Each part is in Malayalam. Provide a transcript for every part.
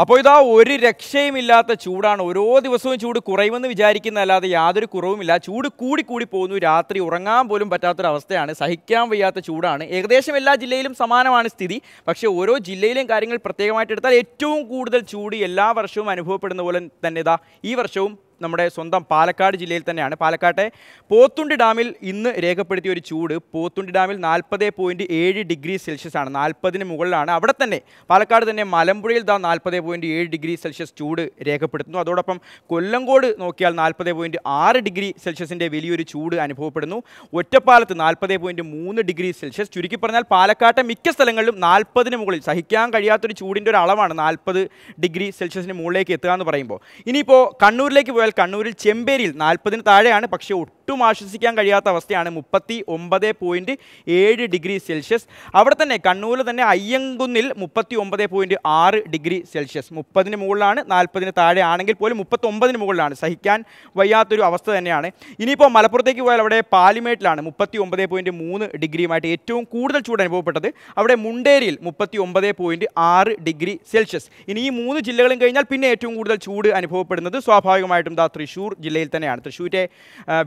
അപ്പോൾ ഇതാ ഒരു രക്ഷയും ഇല്ലാത്ത ചൂടാണ് ഓരോ ദിവസവും ചൂട് കുറയുമെന്ന് വിചാരിക്കുന്നതല്ലാതെ യാതൊരു കുറവുമില്ല ചൂട് കൂടി കൂടി പോകുന്നു രാത്രി ഉറങ്ങാൻ പോലും പറ്റാത്തൊരവസ്ഥയാണ് സഹിക്കാൻ വയ്യാത്ത ചൂടാണ് ഏകദേശം എല്ലാ ജില്ലയിലും സമാനമാണ് സ്ഥിതി പക്ഷേ ഓരോ ജില്ലയിലെയും കാര്യങ്ങൾ പ്രത്യേകമായിട്ട് എടുത്താൽ ഏറ്റവും കൂടുതൽ ചൂട് എല്ലാ വർഷവും അനുഭവപ്പെടുന്ന പോലെ തന്നെ ഇതാ ഈ വർഷവും നമ്മുടെ സ്വന്തം പാലക്കാട് ജില്ലയിൽ തന്നെയാണ് പാലക്കാട്ടെ പോത്തുണ്ടി ഡാമിൽ ഇന്ന് രേഖപ്പെടുത്തിയ ഒരു ചൂട് പോത്തുണ്ടി ഡാമിൽ നാൽപ്പത് പോയിൻറ്റ് ഏഴ് ഡിഗ്രി സെൽഷ്യസ് ആണ് നാൽപ്പതിന് മുകളിലാണ് അവിടെ തന്നെ പാലക്കാട് തന്നെ മലമ്പുഴയിൽ താ നാൽപ്പത് പോയിൻറ്റ് ഏഴ് ഡിഗ്രി സെൽഷ്യസ് ചൂട് രേഖപ്പെടുത്തുന്നു അതോടൊപ്പം കൊല്ലംകോട് നോക്കിയാൽ നാൽപ്പത് പോയിൻറ്റ് ആറ് ഡിഗ്രി സെൽഷ്യസിൻ്റെ വലിയൊരു ചൂട് അനുഭവപ്പെടുന്നു ഒറ്റപ്പാലത്ത് നാൽപ്പത് പോയിൻറ്റ് മൂന്ന് ഡിഗ്രി സെൽഷ്യസ് ചുരുക്കി പറഞ്ഞാൽ പാലക്കാട്ടെ മിക്ക സ്ഥലങ്ങളിലും നാൽപ്പതിന് മുകളിൽ സഹിക്കാൻ കഴിയാത്തൊരു ചൂടിൻ്റെ ഒരു അളവാണ് നാൽപ്പത് ഡിഗ്രി സെൽഷ്യസിന് മുകളിലേക്ക് എത്തുക എന്ന് പറയുമ്പോൾ ഇനിയിപ്പോൾ കണ്ണൂരിലേക്ക് പോയാൽ കണ്ണൂരിൽ ചെമ്പേരിയിൽ നാൽപ്പതിന് താഴെയാണ് പക്ഷേ ഒട്ടും ആശ്വസിക്കാൻ കഴിയാത്ത അവസ്ഥയാണ് മുപ്പത്തി ഒമ്പത് പോയിൻറ്റ് ഏഴ് ഡിഗ്രി സെൽഷ്യസ് അവിടെ തന്നെ കണ്ണൂർ തന്നെ അയ്യങ്കുന്നിൽ മുപ്പത്തി ഒമ്പത് പോയിൻറ്റ് ആറ് ഡിഗ്രി സെൽഷ്യസ് മുപ്പതിന് മുകളിലാണ് നാൽപ്പതിന് താഴെ ആണെങ്കിൽ പോലും ഒമ്പതിന് മുകളിലാണ് സഹിക്കാൻ വയ്യാത്തൊരു അവസ്ഥ തന്നെയാണ് ഇനിയിപ്പോൾ മലപ്പുറത്തേക്ക് പോയാൽ അവിടെ പാലിമേട്ടിലാണ് മുപ്പത്തി ഒമ്പത് പോയിൻറ്റ് മൂന്ന് ഡിഗ്രിയുമായിട്ട് ഏറ്റവും കൂടുതൽ ചൂട് അനുഭവപ്പെട്ടത് അവിടെ മുണ്ടേരിയിൽ മുപ്പത്തി ഒമ്പത് പോയിൻറ്റ് ആറ് ഡിഗ്രി സെൽഷ്യസ് ഇനി ഈ മൂന്ന് ജില്ലകളും കഴിഞ്ഞാൽ പിന്നെ ഏറ്റവും കൂടുതൽ ചൂട് അനുഭവപ്പെടുന്നത് സ്വാഭാവികമായിട്ടും ദാ തൃശ്ശൂർ ജില്ലയിൽ തന്നെയാണ് തൃശ്ശൂരിലെ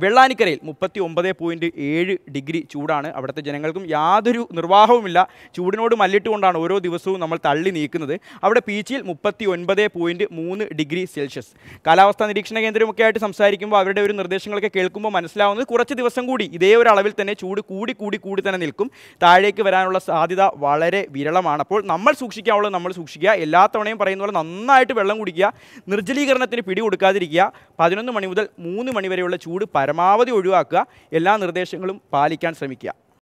വെള്ളാനി പാണ്ടിക്കാനിക്കരയിൽ മുപ്പത്തി ഒമ്പത് പോയിൻറ്റ് ഏഴ് ഡിഗ്രി ചൂടാണ് അവിടുത്തെ ജനങ്ങൾക്കും യാതൊരു നിർവാഹവുമില്ല ചൂടിനോട് മല്ലിട്ടുകൊണ്ടാണ് ഓരോ ദിവസവും നമ്മൾ തള്ളി നീക്കുന്നത് അവിടെ പീച്ചിയിൽ മുപ്പത്തി ഒൻപത് പോയിൻറ്റ് മൂന്ന് ഡിഗ്രി സെൽഷ്യസ് കാലാവസ്ഥാ നിരീക്ഷണ കേന്ദ്രമൊക്കെ ആയിട്ട് സംസാരിക്കുമ്പോൾ അവരുടെ ഒരു നിർദ്ദേശങ്ങളൊക്കെ കേൾക്കുമ്പോൾ മനസ്സിലാവുന്നത് കുറച്ച് ദിവസം കൂടി ഇതേ ഒരു അളവിൽ തന്നെ ചൂട് കൂടി കൂടി കൂടി തന്നെ നിൽക്കും താഴേക്ക് വരാനുള്ള സാധ്യത വളരെ വിരളമാണ് അപ്പോൾ നമ്മൾ സൂക്ഷിക്കാനുള്ളത് നമ്മൾ സൂക്ഷിക്കുക എല്ലാ തവണയും പറയുന്ന പോലെ നന്നായിട്ട് വെള്ളം കുടിക്കുക നിർജ്ജലീകരണത്തിന് പിടി പതിനൊന്ന് മണി മുതൽ മൂന്ന് മണി വരെയുള്ള ചൂട് പരമാവധി പരമാവധി ഒഴിവാക്കുക എല്ലാ നിർദ്ദേശങ്ങളും പാലിക്കാൻ ശ്രമിക്കുക